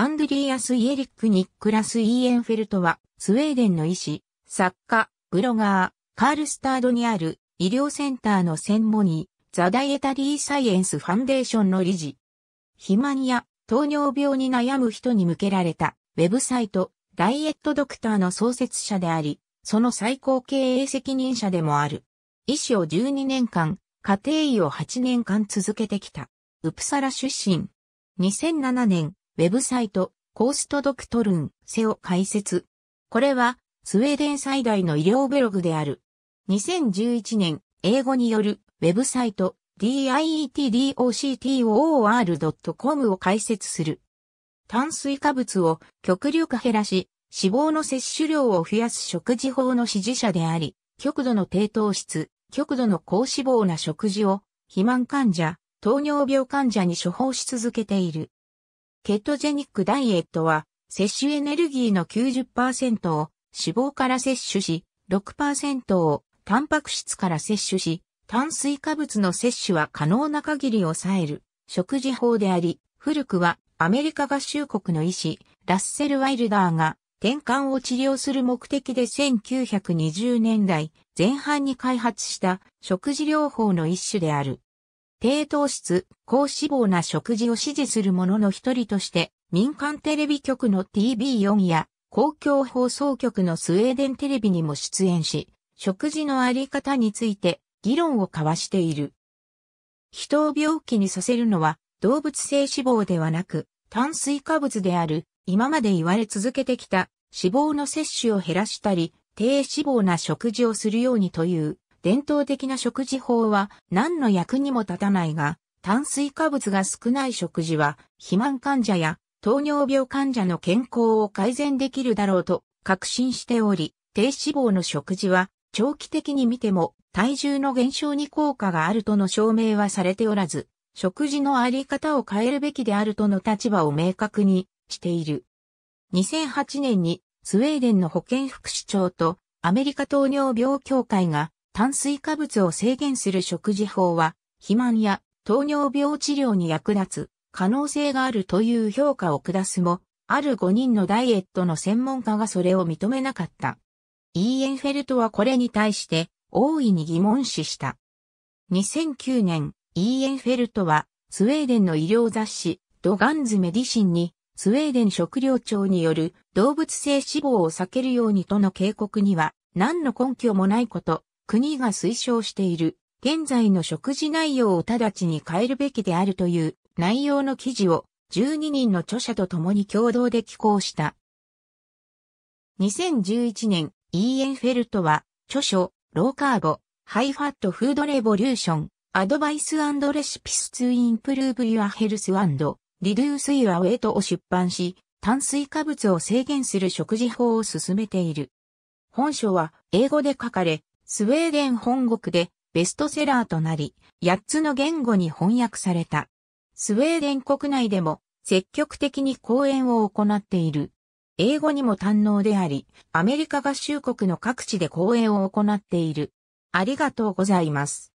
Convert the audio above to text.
アンドリーアス・イエリック・ニックラス・イーエンフェルトは、スウェーデンの医師、作家、ブロガー、カールスタードにある医療センターの専門医、ザ・ダイエタリー・サイエンス・ファンデーションの理事。肥満や糖尿病に悩む人に向けられたウェブサイト、ダイエットドクターの創設者であり、その最高経営責任者でもある。医師を12年間、家庭医を8年間続けてきた。ウプサラ出身。2007年、ウェブサイト、コーストドクトルン、セオ解説。これは、スウェーデン最大の医療ブログである。2011年、英語による、ウェブサイト、dietdoctor.com を開設する。炭水化物を極力減らし、脂肪の摂取量を増やす食事法の支持者であり、極度の低糖質、極度の高脂肪な食事を、肥満患者、糖尿病患者に処方し続けている。ケトジェニックダイエットは、摂取エネルギーの90%を脂肪から摂取し、6%をタンパク質から摂取し、炭水化物の摂取は可能な限り抑える食事法であり、古くはアメリカ合衆国の医師、ラッセル・ワイルダーが転換を治療する目的で1920年代前半に開発した食事療法の一種である。低糖質、高脂肪な食事を支持する者の一人として、民間テレビ局の TV4 や公共放送局のスウェーデンテレビにも出演し、食事のあり方について議論を交わしている。人を病気にさせるのは動物性脂肪ではなく炭水化物である今まで言われ続けてきた脂肪の摂取を減らしたり低脂肪な食事をするようにという伝統的な食事法は何の役にも立たないが、炭水化物が少ない食事は、肥満患者や糖尿病患者の健康を改善できるだろうと確信しており、低脂肪の食事は長期的に見ても体重の減少に効果があるとの証明はされておらず、食事のあり方を変えるべきであるとの立場を明確にしている。2008年にスウェーデンの保健福祉庁とアメリカ糖尿病協会が炭水化物を制限する食事法は、肥満や糖尿病治療に役立つ可能性があるという評価を下すも、ある5人のダイエットの専門家がそれを認めなかった。イーエンフェルトはこれに対して大いに疑問視した。2009年、イーエンフェルトはスウェーデンの医療雑誌ドガンズメディシンにスウェーデン食料庁による動物性脂肪を避けるようにとの警告には何の根拠もないこと、国が推奨している、現在の食事内容を直ちに変えるべきであるという内容の記事を12人の著者と共に共同で寄稿した。2011年、イーエンフェルトは、著書、ローカーボ、ハイファットフードレボリューション、アドバイスレシピスツーインプルーブ e アヘルスリ e a ス t ア and r を出版し、炭水化物を制限する食事法を進めている。本書は英語で書かれ、スウェーデン本国でベストセラーとなり、8つの言語に翻訳された。スウェーデン国内でも積極的に講演を行っている。英語にも堪能であり、アメリカ合衆国の各地で講演を行っている。ありがとうございます。